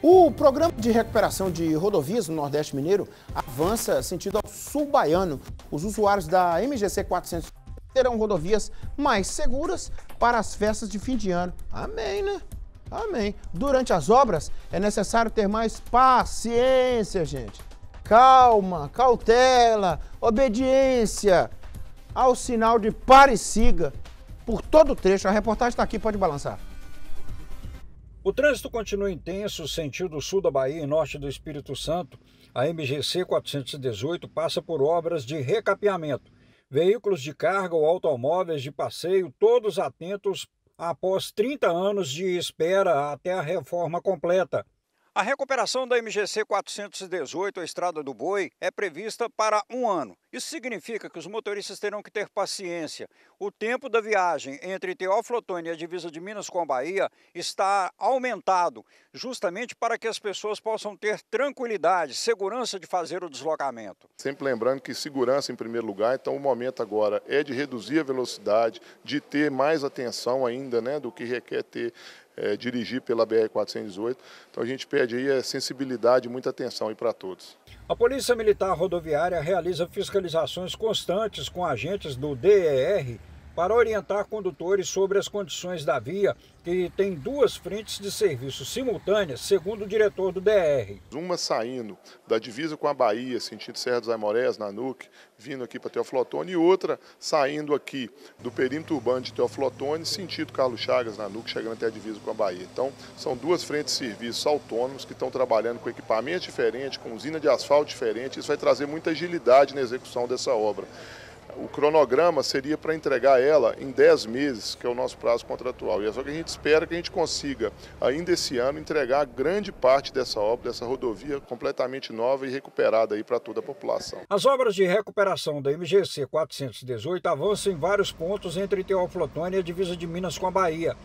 O programa de recuperação de rodovias no Nordeste Mineiro avança sentido ao sul baiano. Os usuários da MGC 400 terão rodovias mais seguras para as festas de fim de ano. Amém, né? Amém. Durante as obras é necessário ter mais paciência, gente. Calma, cautela, obediência ao sinal de pare e siga por todo o trecho. A reportagem está aqui, pode balançar. O trânsito continua intenso, sentido sul da Bahia e norte do Espírito Santo. A MGC 418 passa por obras de recapeamento. Veículos de carga ou automóveis de passeio, todos atentos após 30 anos de espera até a reforma completa. A recuperação da MGC 418, a Estrada do Boi, é prevista para um ano. Isso significa que os motoristas terão que ter paciência. O tempo da viagem entre Teófilo Otoni e a divisa de Minas com a Bahia está aumentado, justamente para que as pessoas possam ter tranquilidade, segurança de fazer o deslocamento. Sempre lembrando que segurança em primeiro lugar, então o momento agora é de reduzir a velocidade, de ter mais atenção ainda, né, do que requer ter é, dirigir pela BR-418. Então a gente pede aí a é, sensibilidade, muita atenção aí para todos. A Polícia Militar Rodoviária realiza fiscalizações constantes com agentes do DER para orientar condutores sobre as condições da via, que tem duas frentes de serviço simultâneas, segundo o diretor do DR. Uma saindo da divisa com a Bahia, sentido Serra dos Aimorés, na NUC, vindo aqui para Teoflotone, e outra saindo aqui do perímetro urbano de Teoflotone, sentido Carlos Chagas, na NUC, chegando até a divisa com a Bahia. Então, são duas frentes de serviço autônomos que estão trabalhando com equipamento diferente, com usina de asfalto diferente, isso vai trazer muita agilidade na execução dessa obra o cronograma seria para entregar ela em 10 meses, que é o nosso prazo contratual. E é só que a gente espera que a gente consiga, ainda esse ano, entregar grande parte dessa obra, dessa rodovia completamente nova e recuperada aí para toda a população. As obras de recuperação da MGC 418 avançam em vários pontos entre Teoflotone e a divisa de Minas com a Bahia.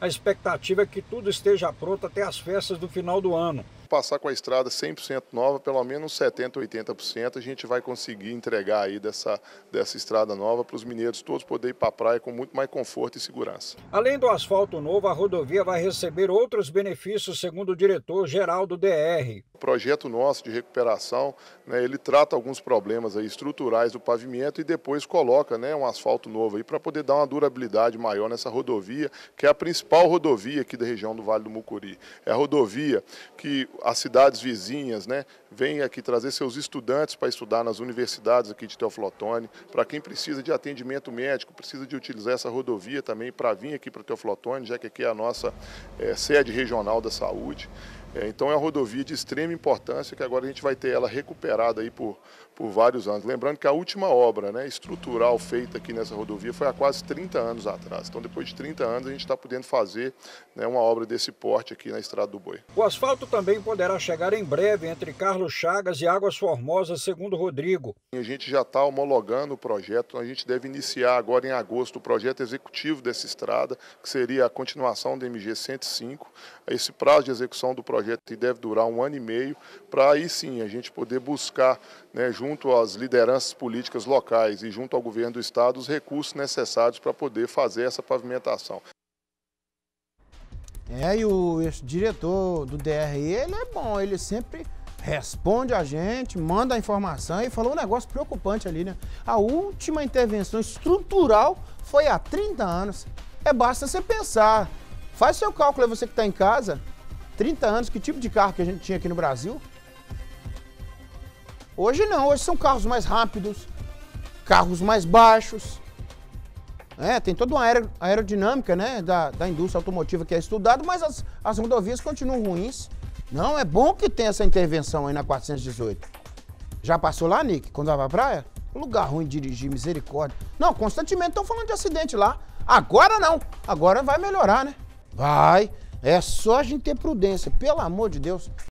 A expectativa é que tudo esteja pronto até as festas do final do ano passar com a estrada 100% nova, pelo menos 70%, 80%, a gente vai conseguir entregar aí dessa, dessa estrada nova para os mineiros todos poderem ir para a praia com muito mais conforto e segurança. Além do asfalto novo, a rodovia vai receber outros benefícios, segundo o diretor-geral do DR projeto nosso de recuperação, né, ele trata alguns problemas estruturais do pavimento e depois coloca né, um asfalto novo aí para poder dar uma durabilidade maior nessa rodovia, que é a principal rodovia aqui da região do Vale do Mucuri. É a rodovia que as cidades vizinhas né, vêm aqui trazer seus estudantes para estudar nas universidades aqui de Teoflotone, para quem precisa de atendimento médico, precisa de utilizar essa rodovia também para vir aqui para Teoflotone, já que aqui é a nossa é, sede regional da saúde. É, então é uma rodovia de extrema importância que agora a gente vai ter ela recuperada aí por, por vários anos. Lembrando que a última obra né, estrutural feita aqui nessa rodovia foi há quase 30 anos atrás. Então depois de 30 anos a gente está podendo fazer né, uma obra desse porte aqui na Estrada do Boi. O asfalto também poderá chegar em breve entre Carlos Chagas e Águas Formosas, segundo Rodrigo. A gente já está homologando o projeto, a gente deve iniciar agora em agosto o projeto executivo dessa estrada, que seria a continuação do MG 105. Esse prazo de execução do projeto projeto deve durar um ano e meio, para aí sim a gente poder buscar, né, junto às lideranças políticas locais e junto ao governo do Estado, os recursos necessários para poder fazer essa pavimentação. É, e o diretor do DRE, ele é bom, ele sempre responde a gente, manda a informação e falou um negócio preocupante ali, né? A última intervenção estrutural foi há 30 anos. É basta você pensar. Faz seu cálculo aí, você que está em casa. 30 anos, que tipo de carro que a gente tinha aqui no Brasil? Hoje não, hoje são carros mais rápidos, carros mais baixos. É, tem toda uma aerodinâmica né, da, da indústria automotiva que é estudada, mas as, as rodovias continuam ruins. Não, é bom que tenha essa intervenção aí na 418. Já passou lá, Nick, quando vai pra praia? Lugar ruim de dirigir, misericórdia. Não, constantemente estão falando de acidente lá. Agora não. Agora vai melhorar, né? Vai. É só a gente ter prudência, pelo amor de Deus.